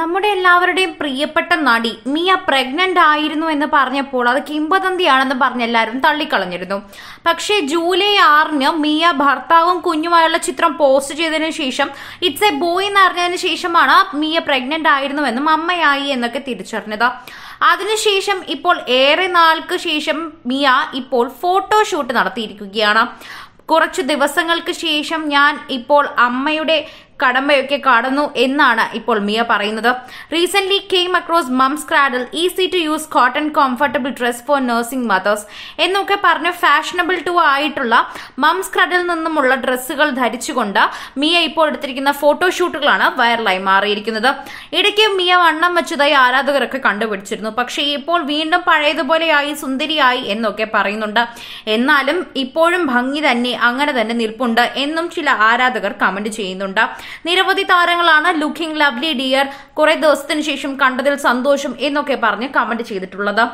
നമ്മുടെ എല്ലാവരുടെയും പ്രിയപ്പെട്ട നടി മിയ പ്രഗ്നന്റ് ആയിരുന്നു എന്ന് പറഞ്ഞപ്പോൾ അത് കിംബദന്തിയാണെന്ന് പറഞ്ഞ് എല്ലാവരും തള്ളിക്കളഞ്ഞിരുന്നു പക്ഷേ ജൂലൈ ആറിന് മിയ ഭർത്താവും കുഞ്ഞുമായുള്ള ചിത്രം പോസ്റ്റ് ചെയ്തതിനു ശേഷം ഇറ്റ്സ് എ ബോയ് എന്ന് അറിഞ്ഞതിന് ശേഷമാണ് മിയ പ്രഗ്നന്റ് ആയിരുന്നുവെന്നും അമ്മയായി എന്നൊക്കെ തിരിച്ചറിഞ്ഞത് അതിനുശേഷം ഇപ്പോൾ ഏറെ നാൾക്ക് ശേഷം മിയ ഇപ്പോൾ ഫോട്ടോഷൂട്ട് നടത്തിയിരിക്കുകയാണ് കുറച്ച് ദിവസങ്ങൾക്ക് ശേഷം ഞാൻ ഇപ്പോൾ അമ്മയുടെ കടമ്പയൊക്കെ കടന്നു എന്നാണ് ഇപ്പോൾ മിയ പറയുന്നത് recent came across Mom's Cradle easy to use cotton comfortable dress for nursing mothers എന്നൊക്കെ പറഞ്ഞ് ഫാഷനബിൾ ടു ആയിട്ടുള്ള മംസ് ക്രാഡിൽ നിന്നുമുള്ള ഡ്രസ്സുകൾ ധരിച്ചുകൊണ്ട് മിയ ഇപ്പോൾ എടുത്തിരിക്കുന്ന ഫോട്ടോഷൂട്ടുകളാണ് വൈറലായി മാറിയിരിക്കുന്നത് ഇടയ്ക്ക് മിയ വണ്ണം വെച്ചതായി ആരാധകരൊക്കെ കണ്ടുപിടിച്ചിരുന്നു പക്ഷേ ഇപ്പോൾ വീണ്ടും പഴയതുപോലെയായി സുന്ദരിയായി എന്നൊക്കെ പറയുന്നുണ്ട് എന്നാലും ഇപ്പോഴും ഭംഗി തന്നെ അങ്ങനെ തന്നെ നിൽപ്പുണ്ട് എന്നും ചില ആരാധകർ കമന്റ് ചെയ്യുന്നുണ്ട് നിരവധി താരങ്ങളാണ് ലുക്കിംഗ് ലവ്ലി ഡിയർ കുറെ ദിവസത്തിന് ശേഷം കണ്ടതിൽ സന്തോഷം എന്നൊക്കെ പറഞ്ഞ് കമന്റ് ചെയ്തിട്ടുള്ളത്